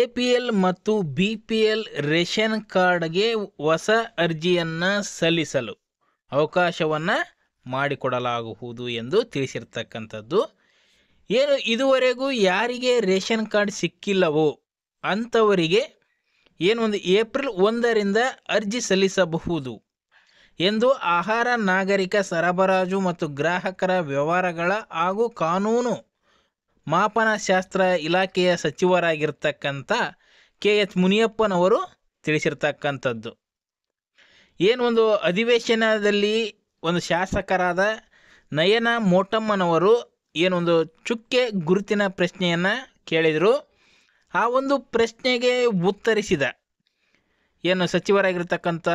L ಮತ್ತು L ration ಕಾರ್ಡ್ಗೆ ಹೊಸ ಅರ್ಜಿಯನ್ನು ಸಲ್ಲಿಸಲು ಅವಕಾಶವನ್ನು ಮಾಡಿಕೊಡಲಾಗುವುದು ಎಂದು ತಿಳಿಸಿರ್ತಕ್ಕಂಥದ್ದು ಏನು ಇದುವರೆಗೂ ಯಾರಿಗೆ ರೇಷನ್ ಕಾರ್ಡ್ ಸಿಕ್ಕಿಲ್ಲವೋ ಅಂಥವರಿಗೆ ಏನು ಒಂದು ಏಪ್ರಿಲ್ ಒಂದರಿಂದ ಅರ್ಜಿ ಸಲ್ಲಿಸಬಹುದು ಎಂದು ಆಹಾರ ನಾಗರಿಕ ಸರಬರಾಜು ಮತ್ತು ಗ್ರಾಹಕರ ವ್ಯವಹಾರಗಳ ಹಾಗೂ ಕಾನೂನು ಮಾಪನಶಾಸ್ತ್ರ ಇಲಾಖೆಯ ಸಚಿವರಾಗಿರ್ತಕ್ಕಂಥ ಕೆ ಎಚ್ ಮುನಿಯಪ್ಪನವರು ತಿಳಿಸಿರ್ತಕ್ಕಂಥದ್ದು ಏನು ಒಂದು ಅಧಿವೇಶನದಲ್ಲಿ ಒಂದು ಶಾಸಕರಾದ ನಯನ ಮೋಟಮ್ಮನವರು ಏನೊಂದು ಚುಕ್ಕೆ ಗುರುತಿನ ಪ್ರಶ್ನೆಯನ್ನು ಕೇಳಿದರು ಆ ಒಂದು ಪ್ರಶ್ನೆಗೆ ಉತ್ತರಿಸಿದ ಏನು ಸಚಿವರಾಗಿರ್ತಕ್ಕಂಥ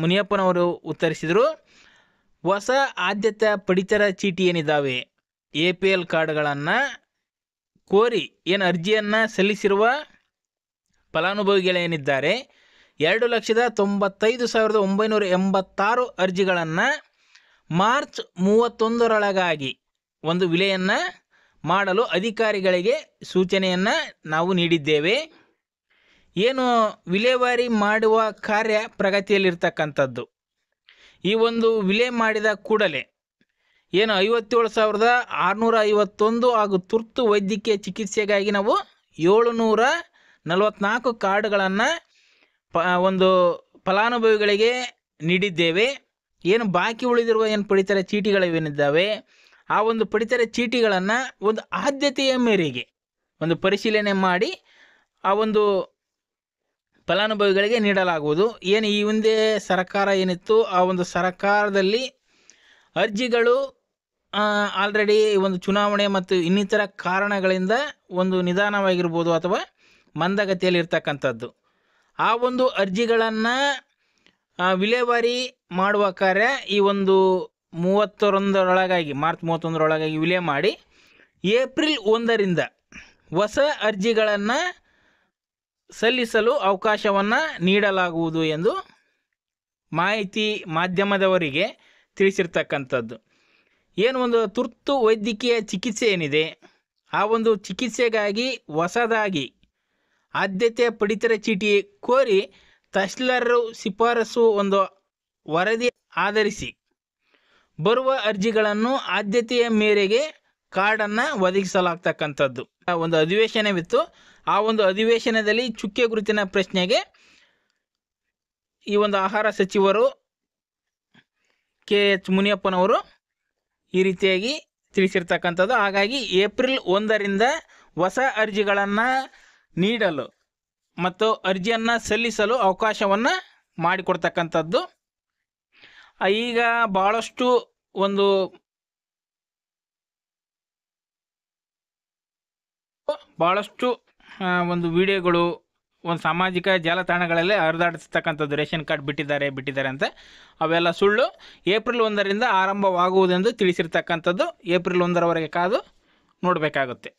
ಮುನಿಯಪ್ಪನವರು ಉತ್ತರಿಸಿದರು ಹೊಸ ಆದ್ಯತೆ ಪಡಿತರ ಚೀಟಿ ಏನಿದ್ದಾವೆ ಎ ಪಿ ಎಲ್ ಕಾರ್ಡ್ಗಳನ್ನು ಕೋರಿ ಏನು ಅರ್ಜಿಯನ್ನು ಸಲ್ಲಿಸಿರುವ ಫಲಾನುಭವಿಗಳೇನಿದ್ದಾರೆ ಎರಡು ಲಕ್ಷದ ತೊಂಬತ್ತೈದು ಸಾವಿರದ ಒಂಬೈನೂರ ಎಂಬತ್ತಾರು ಅರ್ಜಿಗಳನ್ನು ಮಾರ್ಚ್ ಮೂವತ್ತೊಂದರೊಳಗಾಗಿ ಒಂದು ವಿಲೆಯನ್ನು ಮಾಡಲು ಅಧಿಕಾರಿಗಳಿಗೆ ಸೂಚನೆಯನ್ನು ನಾವು ನೀಡಿದ್ದೇವೆ ಏನು ವಿಲೇವಾರಿ ಮಾಡುವ ಕಾರ್ಯ ಪ್ರಗತಿಯಲ್ಲಿರ್ತಕ್ಕಂಥದ್ದು ಈ ಒಂದು ವಿಲೆ ಮಾಡಿದ ಕೂಡಲೇ ಏನು ಐವತ್ತೇಳು ಸಾವಿರದ ಆರುನೂರ ಐವತ್ತೊಂದು ಹಾಗೂ ತುರ್ತು ವೈದ್ಯಕೀಯ ಚಿಕಿತ್ಸೆಗಾಗಿ ನಾವು ಏಳುನೂರ ನಲವತ್ನಾಲ್ಕು ಕಾರ್ಡ್ಗಳನ್ನು ಪ ಒಂದು ಫಲಾನುಭವಿಗಳಿಗೆ ನೀಡಿದ್ದೇವೆ ಏನು ಬಾಕಿ ಉಳಿದಿರುವ ಏನು ಪಡಿತರ ಚೀಟಿಗಳೇನಿದ್ದಾವೆ ಆ ಒಂದು ಪಡಿತರ ಚೀಟಿಗಳನ್ನು ಒಂದು ಆದ್ಯತೆಯ ಮೇರೆಗೆ ಒಂದು ಪರಿಶೀಲನೆ ಮಾಡಿ ಆ ಒಂದು ಫಲಾನುಭವಿಗಳಿಗೆ ನೀಡಲಾಗುವುದು ಏನು ಈ ಹಿಂದೆ ಸರ್ಕಾರ ಏನಿತ್ತು ಆ ಒಂದು ಸರ್ಕಾರದಲ್ಲಿ ಅರ್ಜಿಗಳು ಆಲ್ರೆಡಿ ಒಂದು ಚುನಾವಣೆ ಮತ್ತು ಇನ್ನಿತರ ಕಾರಣಗಳಿಂದ ಒಂದು ನಿಧಾನವಾಗಿರ್ಬೋದು ಅಥವಾ ಮಂದಗತಿಯಲ್ಲಿರ್ತಕ್ಕಂಥದ್ದು ಆ ಒಂದು ಅರ್ಜಿಗಳನ್ನು ವಿಲೇವಾರಿ ಮಾಡುವ ಕಾರ್ಯ ಈ ಒಂದು ಮೂವತ್ತರೊಂದರೊಳಗಾಗಿ ಮಾರ್ಚ್ ಮೂವತ್ತೊಂದರೊಳಗಾಗಿ ವಿಲೇ ಮಾಡಿ ಏಪ್ರಿಲ್ ಒಂದರಿಂದ ಹೊಸ ಅರ್ಜಿಗಳನ್ನು ಸಲ್ಲಿಸಲು ಅವಕಾಶವನ್ನು ನೀಡಲಾಗುವುದು ಎಂದು ಮಾಹಿತಿ ಮಾಧ್ಯಮದವರಿಗೆ ತಿಳಿಸಿರ್ತಕ್ಕಂಥದ್ದು ಏನು ಒಂದು ತುರ್ತು ವೈದ್ಯಕೀಯ ಚಿಕಿತ್ಸೆ ಏನಿದೆ ಆ ಒಂದು ಚಿಕಿತ್ಸೆಗಾಗಿ ಹೊಸದಾಗಿ ಆದ್ಯತೆ ಪಡಿತರ ಚೀಟಿ ಕೋರಿ ತಹಶೀಲ್ದಾರರು ಶಿಫಾರಸು ಒಂದು ವರದಿ ಆಧರಿಸಿ ಬರುವ ಅರ್ಜಿಗಳನ್ನು ಆದ್ಯತೆಯ ಮೇರೆಗೆ ಕಾರ್ಡನ್ನು ಒದಗಿಸಲಾಗ್ತಕ್ಕಂಥದ್ದು ಒಂದು ಅಧಿವೇಶನವಿತ್ತು ಆ ಒಂದು ಅಧಿವೇಶನದಲ್ಲಿ ಚುಕ್ಕೆ ಗುರುತಿನ ಪ್ರಶ್ನೆಗೆ ಈ ಒಂದು ಆಹಾರ ಸಚಿವರು ಕೆ ಎಚ್ ಮುನಿಯಪ್ಪನವರು ಈ ರೀತಿಯಾಗಿ ತಿಳಿಸಿರ್ತಕ್ಕಂಥದ್ದು ಹಾಗಾಗಿ ಏಪ್ರಿಲ್ ಒಂದರಿಂದ ಹೊಸ ಅರ್ಜಿಗಳನ್ನ ನೀಡಲು ಮತ್ತು ಅರ್ಜಿಯನ್ನು ಸಲ್ಲಿಸಲು ಅವಕಾಶವನ್ನು ಮಾಡಿಕೊಡ್ತಕ್ಕಂಥದ್ದು ಈಗ ಭಾಳಷ್ಟು ಒಂದು ಭಾಳಷ್ಟು ಒಂದು ವಿಡಿಯೋಗಳು ಒಂದು ಸಾಮಾಜಿಕ ಜಾಲತಾಣಗಳಲ್ಲಿ ಹರಿದಾಡಿಸ್ತಕ್ಕಂಥದ್ದು ರೇಷನ್ ಕಾರ್ಡ್ ಬಿಟ್ಟಿದ್ದಾರೆ ಬಿಟ್ಟಿದ್ದಾರೆ ಅಂತ ಅವೆಲ್ಲ ಸುಳ್ಳು ಏಪ್ರಿಲ್ ಒಂದರಿಂದ ಆರಂಭವಾಗುವುದೆಂದು ತಿಳಿಸಿರ್ತಕ್ಕಂಥದ್ದು ಏಪ್ರಿಲ್ ಒಂದರವರೆಗೆ ಕಾದು ನೋಡಬೇಕಾಗುತ್ತೆ